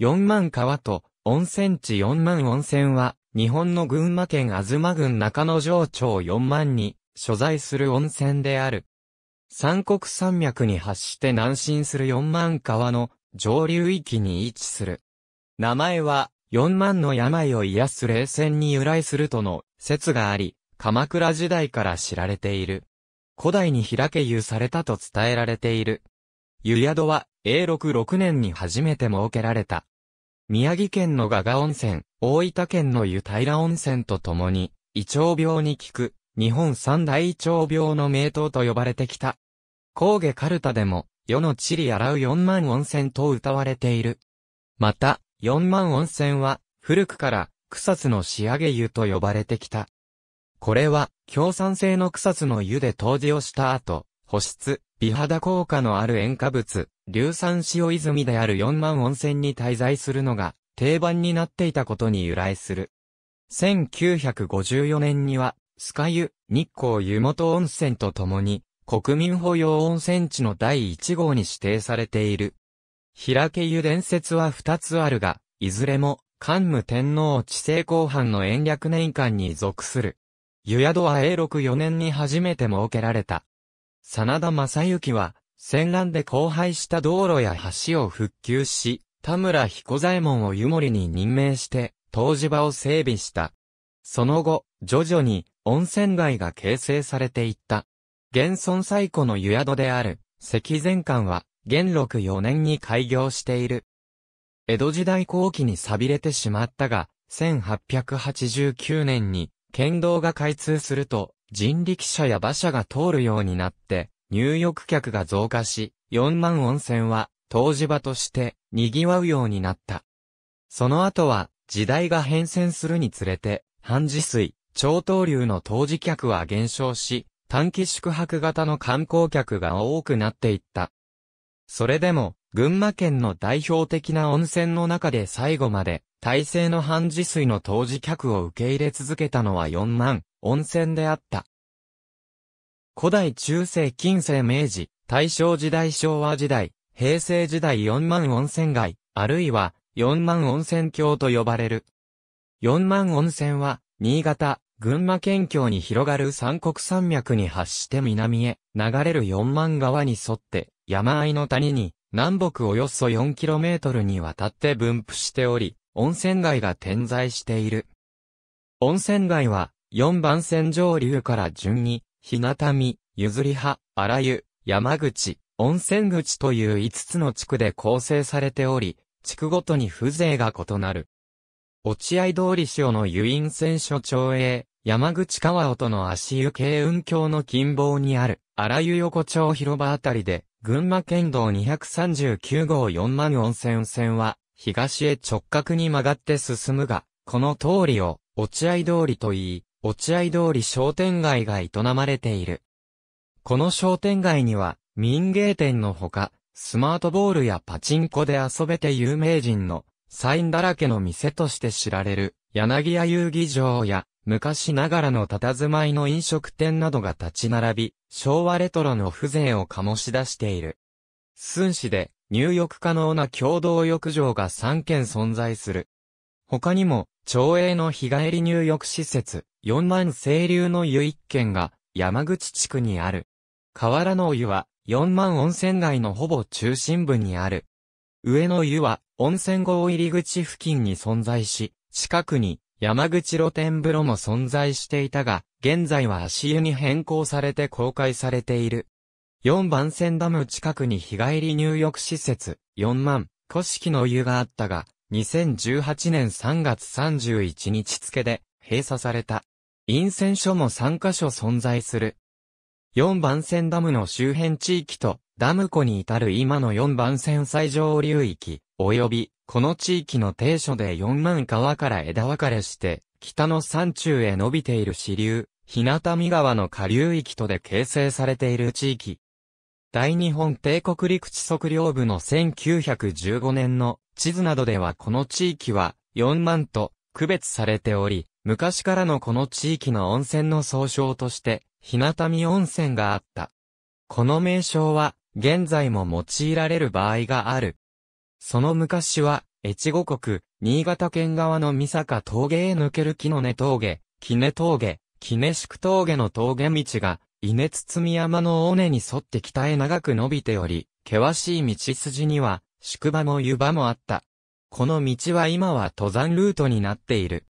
四万川と温泉地四万温泉は、日本の群馬県東郡中野城町四万に所在する温泉である。三国山脈に発して南進する四万川の上流域に位置する。名前は四万の病を癒す霊泉に由来するとの説があり、鎌倉時代から知られている。古代に開け湯されたと伝えられている。湯宿は、永禄6年に初めて設けられた。宮城県の賀賀温泉、大分県の湯平温泉とともに、胃腸病に効く、日本三大胃腸病の名湯と呼ばれてきた。高下カルタでも、世の地理洗う四万温泉と歌われている。また、四万温泉は、古くから、草津の仕上げ湯と呼ばれてきた。これは、共産性の草津の湯で湯治をした後、保湿、美肌効果のある塩化物、硫酸塩泉である4万温泉に滞在するのが定番になっていたことに由来する。1954年には、スカユ、日光湯本温泉とともに、国民保養温泉地の第1号に指定されている。平家湯伝説は2つあるが、いずれも、桓武天皇治世後半の延暦年間に属する。湯宿は永禄4年に初めて設けられた。真田正幸は、戦乱で荒廃した道路や橋を復旧し、田村彦左衛門を湯守に任命して、湯治場を整備した。その後、徐々に温泉街が形成されていった。現存最古の湯宿である、石前館は、元禄4年に開業している。江戸時代後期に錆びれてしまったが、1889年に、県道が開通すると、人力車や馬車が通るようになって、入浴客が増加し、4万温泉は、湯治場として、賑わうようになった。その後は、時代が変遷するにつれて、半治水、超東流の湯治客は減少し、短期宿泊型の観光客が多くなっていった。それでも、群馬県の代表的な温泉の中で最後まで、大勢の半治水の当時客を受け入れ続けたのは4万温泉であった。古代中世近世明治、大正時代昭和時代、平成時代4万温泉街、あるいは4万温泉郷と呼ばれる。4万温泉は、新潟、群馬県境に広がる三国山脈に発して南へ流れる4万川に沿って山あいの谷に南北およそ 4km にわたって分布しており、温泉街が点在している。温泉街は4番線上流から順に、日向見、ゆずり葉、荒湯、山口、温泉口という5つの地区で構成されており、地区ごとに風情が異なる。落合通り塩の湯院線所長へ、山口川音の足湯慶雲橋の近傍にある、荒湯横丁広場あたりで、群馬県道239号4万温泉線は、東へ直角に曲がって進むが、この通りを、落合通りと言い、落合通り商店街が営まれている。この商店街には、民芸店のほか、スマートボールやパチンコで遊べて有名人のサインだらけの店として知られる、柳屋遊技場や、昔ながらの佇まいの飲食店などが立ち並び、昭和レトロの風情を醸し出している。寸市で、入浴可能な共同浴場が3軒存在する。他にも、町営の日帰り入浴施設、4万清流の湯一軒が山口地区にある。河原の湯は4万温泉街のほぼ中心部にある。上の湯は温泉郷入り口付近に存在し、近くに山口露天風呂も存在していたが、現在は足湯に変更されて公開されている。4番線ダム近くに日帰り入浴施設、4万、古式の湯があったが、2018年3月31日付で閉鎖された。陰線所も3カ所存在する。4番線ダムの周辺地域と、ダム湖に至る今の4番線最上流域、及び、この地域の低所で4万川から枝分かれして、北の山中へ伸びている支流、日向見川の下流域とで形成されている地域。大日本帝国陸地測量部の1915年の地図などではこの地域は4万と区別されており、昔からのこの地域の温泉の総称として、日向見温泉があった。この名称は、現在も用いられる場合がある。その昔は、越後国、新潟県側の三坂峠へ抜ける木の根峠、木根峠、木根宿峠の峠道が、稲包山の尾根に沿って北へ長く伸びており、険しい道筋には、宿場も湯場もあった。この道は今は登山ルートになっている。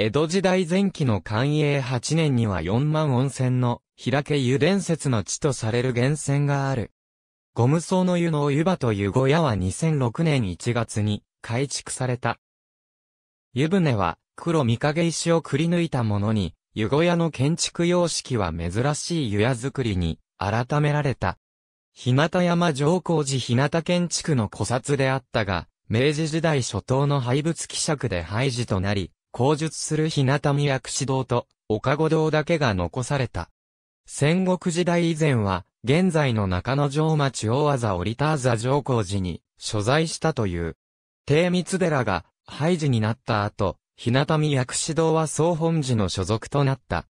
江戸時代前期の寛永8年には4万温泉の、平家湯伝説の地とされる源泉がある。ゴム層の湯の湯葉と湯小屋は2006年1月に改築された。湯船は黒御影石をくり抜いたものに、湯小屋の建築様式は珍しい湯屋作りに改められた。日向山上皇寺日向建築の古刹であったが、明治時代初頭の廃仏希釈で廃寺となり、口述する日向見薬師堂と、岡御堂だけが残された。戦国時代以前は、現在の中野城町大和折田座上皇寺に、所在したという。低密寺が、廃寺になった後、日向見薬師堂は総本寺の所属となった。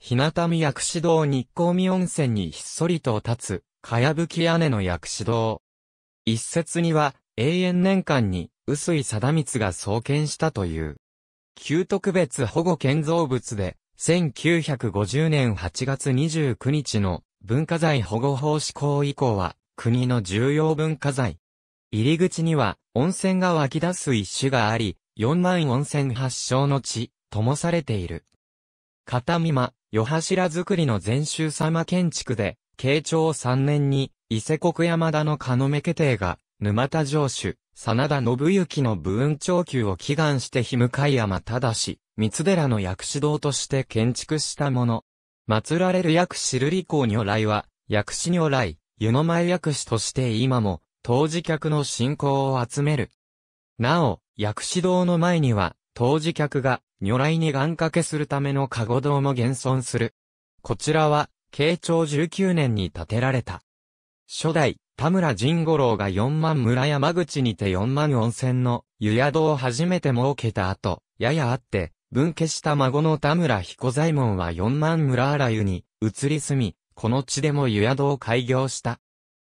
日向見薬師堂日光見温泉にひっそりと立つ、かやぶき屋根の薬師堂。一説には、永遠年間に、薄井貞光が創建したという。旧特別保護建造物で、1950年8月29日の文化財保護法施行以降は、国の重要文化財。入り口には、温泉が湧き出す一種があり、四万温泉発祥の地、ともされている。片見間、夜柱造りの禅宗様建築で、慶長3年に、伊勢国山田のカノメ家庭が沼田城主、真田信行の武運長久を祈願して日向山し、三寺の薬師堂として建築したもの。祀られる薬師瑠璃光如来は、薬師如来、湯の前薬師として今も、当時客の信仰を集める。なお、薬師堂の前には、当時客が、如来に願掛けするための加護堂も現存する。こちらは、慶長19年に建てられた。初代、田村仁五郎が四万村山口にて四万温泉の湯宿を初めて設けた後、ややあって、分家した孫の田村彦左衛門は四万村荒湯に移り住み、この地でも湯宿を開業した。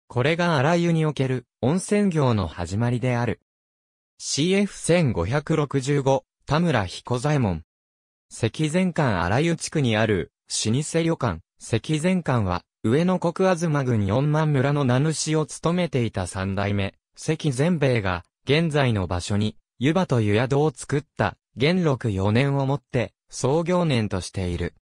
これが荒湯における温泉業の始まりである。CF1565 田村彦左衛門。石前館荒湯地区にある老舗旅館、石前館は上野国東郡四万村の名主を務めていた三代目、関善兵衛が、現在の場所に、湯葉と湯宿を作った、元禄四年をもって、創業年としている。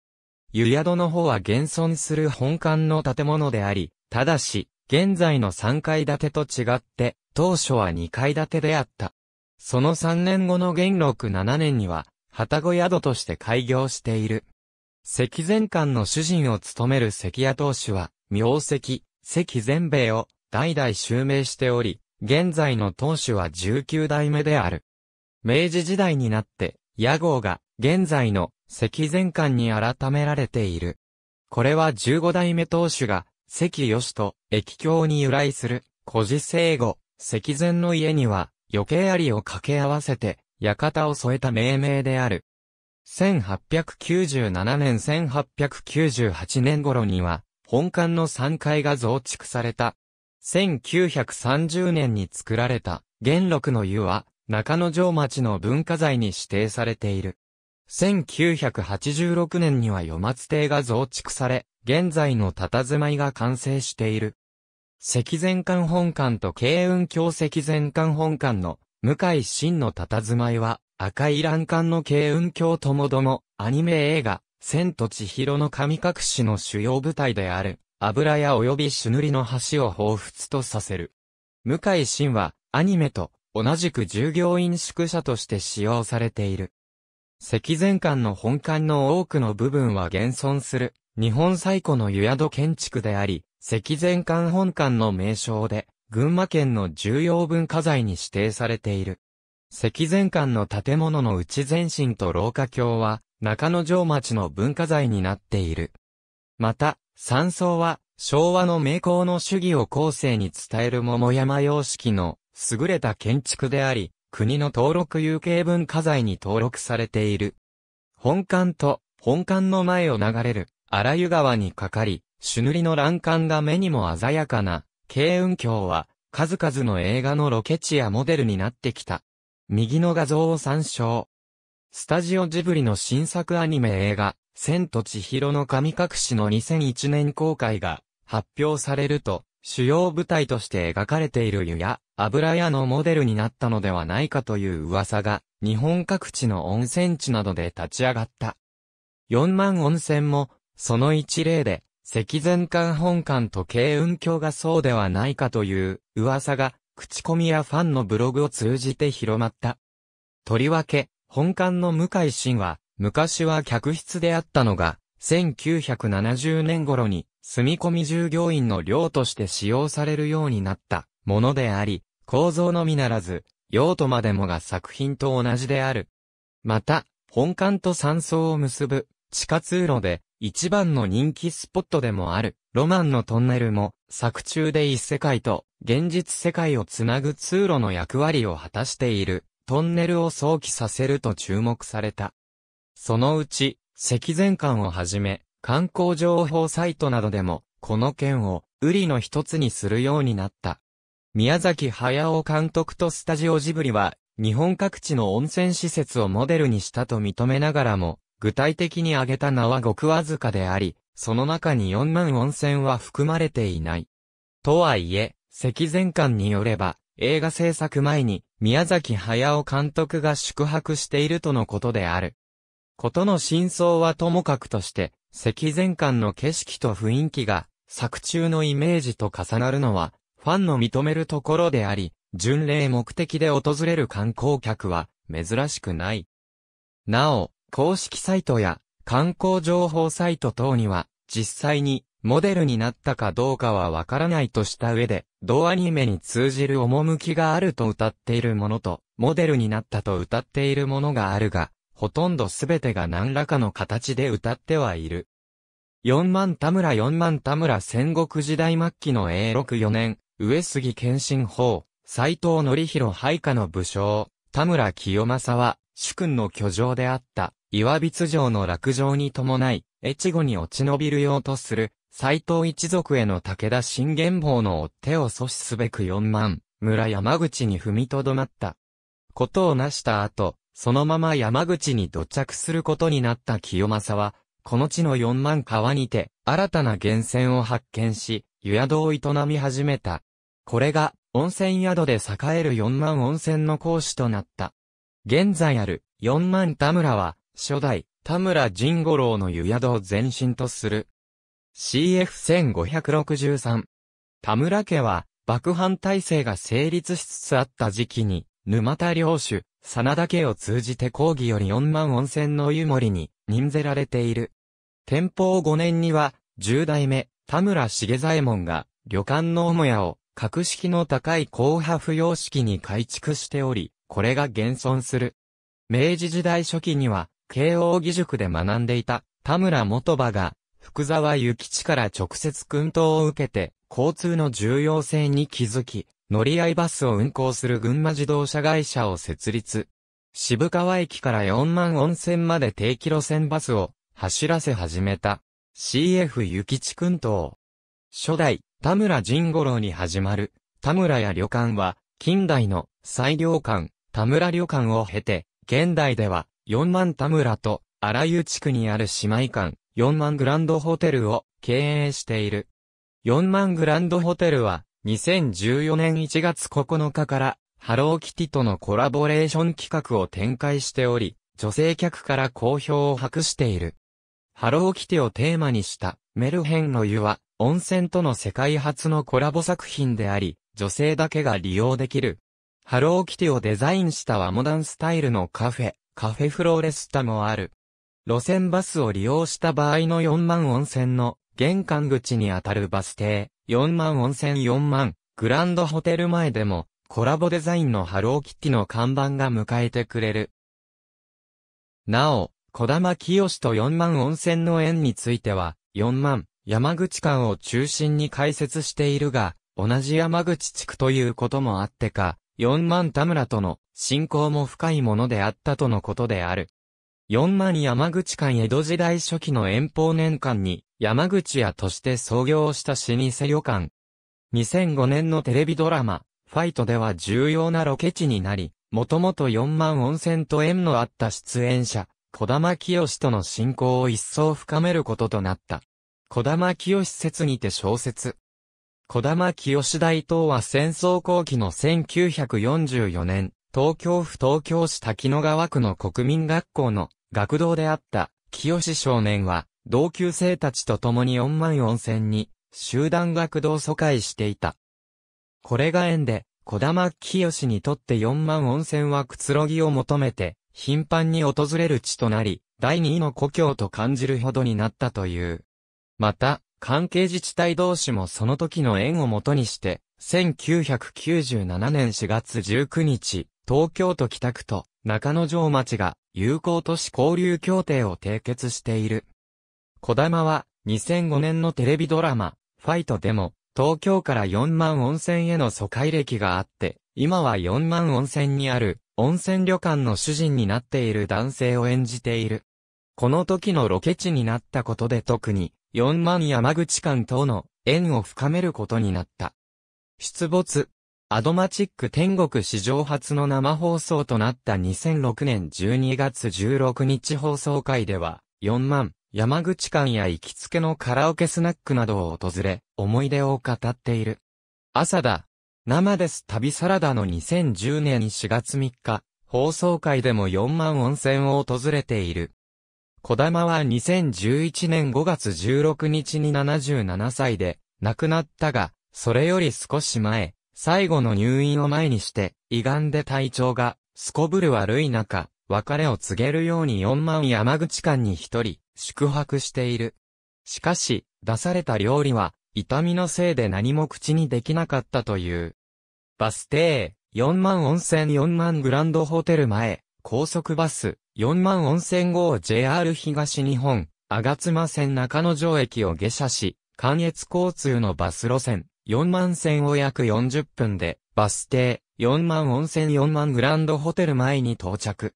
湯宿の方は現存する本館の建物であり、ただし、現在の三階建てと違って、当初は二階建てであった。その三年後の元禄七年には、旗小宿として開業している。石前館の主人を務める関屋当主は、明石、関前兵を代々襲名しており、現在の当主は19代目である。明治時代になって、屋号が現在の関前館に改められている。これは15代目当主が関義と駅境に由来する古事聖語、関前の家には余計ありを掛け合わせて館を添えた命名である。1897年1898年頃には、本館の3階が増築された。1930年に作られた、元禄の湯は、中野城町の文化財に指定されている。1986年には余松邸が増築され、現在の佇まいが完成している。石前館本館と慶雲橋石前館本館の向井真の佇まいは、赤い欄干の慶雲教ともども、アニメ映画、千と千尋の神隠しの主要舞台である、油屋及び朱塗りの橋を彷彿とさせる。向井真は、アニメと、同じく従業員宿舎として使用されている。石前館の本館の多くの部分は現存する、日本最古の湯宿建築であり、石前館本館の名称で、群馬県の重要文化財に指定されている。石前館の建物の内前身と廊下橋は、中野城町の文化財になっている。また、山荘は、昭和の名工の主義を後世に伝える桃山様式の優れた建築であり、国の登録有形文化財に登録されている。本館と本館の前を流れる荒湯川にかかり、朱塗りの欄干が目にも鮮やかな、慶雲橋は数々の映画のロケ地やモデルになってきた。右の画像を参照。スタジオジブリの新作アニメ映画、千と千尋の神隠しの2001年公開が発表されると、主要舞台として描かれている湯や油屋のモデルになったのではないかという噂が、日本各地の温泉地などで立ち上がった。4万温泉も、その一例で、赤前館本館と慶雲橋がそうではないかという噂が口コミやファンのブログを通じて広まった。とりわけ、本館の向井真は、昔は客室であったのが、1970年頃に、住み込み従業員の寮として使用されるようになったものであり、構造のみならず、用途までもが作品と同じである。また、本館と山荘を結ぶ地下通路で一番の人気スポットでもある、ロマンのトンネルも、作中で異世界と現実世界をつなぐ通路の役割を果たしている、トンネルを想起させると注目された。そのうち、赤前館をはじめ、観光情報サイトなどでも、この件を、売りの一つにするようになった。宮崎駿監督とスタジオジブリは、日本各地の温泉施設をモデルにしたと認めながらも、具体的に挙げた名はごくわずかであり、その中に4万温泉は含まれていない。とはいえ、赤前館によれば、映画制作前に、宮崎駿監督が宿泊しているとのことである。ことの真相はともかくとして、赤前館の景色と雰囲気が、作中のイメージと重なるのは、ファンの認めるところであり、巡礼目的で訪れる観光客は、珍しくない。なお、公式サイトや観光情報サイト等には、実際にモデルになったかどうかはわからないとした上で、同アニメに通じる趣があると歌っているものと、モデルになったと歌っているものがあるが、ほとんどすべてが何らかの形で歌ってはいる。四万田村四万田村戦国時代末期の永禄4年、上杉謙信法、斎藤則弘配下の武将、田村清正は、主君の居城であった、岩櫃城の落城に伴い、越後に落ち延びるようとする、斎藤一族への武田信玄坊の追っ手を阻止すべく四万、村山口に踏みとどまった。ことを成した後、そのまま山口に土着することになった清正は、この地の四万川にて、新たな源泉を発見し、湯宿を営み始めた。これが、温泉宿で栄える四万温泉の講師となった。現在ある、四万田村は、初代、田村仁五郎の湯宿を前身とする。CF1563。田村家は、幕藩体制が成立しつつあった時期に、沼田領主、真田家を通じて講義より4万温泉の湯森に任ぜられている。天保5年には、十代目、田村重左衛門が、旅館の母屋を、格式の高い高派不要式に改築しており、これが現存する。明治時代初期には、慶応義塾で学んでいた田村元馬が、福沢諭吉から直接訓導を受けて、交通の重要性に気づき、乗り合いバスを運行する群馬自動車会社を設立。渋川駅から4万温泉まで定期路線バスを走らせ始めた。CF 諭吉ちく初代田村仁五郎に始まる田村や旅館は近代の最良館、田村旅館を経て、現代では4万田村と、荒湯地区にある姉妹館、4万グランドホテルを経営している。4万グランドホテルは、2014年1月9日から、ハローキティとのコラボレーション企画を展開しており、女性客から好評を博している。ハローキティをテーマにした、メルヘンの湯は、温泉との世界初のコラボ作品であり、女性だけが利用できる。ハローキティをデザインした和モダンスタイルのカフェ、カフェフローレスタもある。路線バスを利用した場合の4万温泉の玄関口にあたるバス停、4万温泉4万、グランドホテル前でも、コラボデザインのハローキティの看板が迎えてくれる。なお、小玉清と4万温泉の園については、4万、山口間を中心に開設しているが、同じ山口地区ということもあってか、四万田村との信仰も深いものであったとのことである。四万山口間江戸時代初期の遠方年間に山口屋として創業した老舗旅館。2005年のテレビドラマ、ファイトでは重要なロケ地になり、もともと四万温泉と縁のあった出演者、小玉清との親交を一層深めることとなった。小玉清説にて小説、小玉清大東は戦争後期の1944年、東京府東京市滝野川区の国民学校の学童であった清少年は、同級生たちと共に4万4千に集団学童疎開していた。これが縁で、小玉清にとって4万温泉はくつろぎを求めて、頻繁に訪れる地となり、第二の故郷と感じるほどになったという。また、関係自治体同士もその時の縁をもとにして、1997年4月19日、東京都北区と中野城町が友好都市交流協定を締結している。小玉は2005年のテレビドラマ、ファイトでも、東京から4万温泉への疎開歴があって、今は4万温泉にある温泉旅館の主人になっている男性を演じている。この時のロケ地になったことで特に4万山口間との縁を深めることになった。出没、アドマチック天国史上初の生放送となった2006年12月16日放送会では、4万、山口間や行きつけのカラオケスナックなどを訪れ、思い出を語っている。朝だ。生です旅サラダの2010年4月3日、放送会でも4万温泉を訪れている。小玉は2011年5月16日に77歳で亡くなったが、それより少し前、最後の入院を前にして、胃がんで体調が、すこぶる悪い中、別れを告げるように4万山口間に一人、宿泊している。しかし、出された料理は、痛みのせいで何も口にできなかったという。バス停、4万温泉4万グランドホテル前、高速バス、4万温泉号 JR 東日本、吾妻線中野城駅を下車し、関越交通のバス路線、4万線を約40分で、バス停、4万温泉4万グランドホテル前に到着。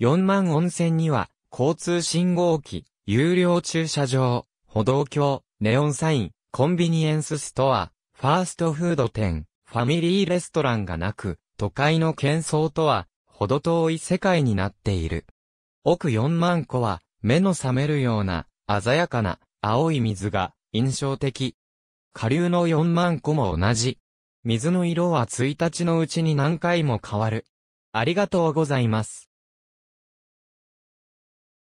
4万温泉には、交通信号機、有料駐車場、歩道橋、ネオンサイン、コンビニエンスストア、ファーストフード店、ファミリーレストランがなく、都会の喧騒とはほど遠い世界になっている。奥4万個は、目の覚めるような、鮮やかな、青い水が、印象的。下流の4万個も同じ。水の色は1日のうちに何回も変わる。ありがとうございます。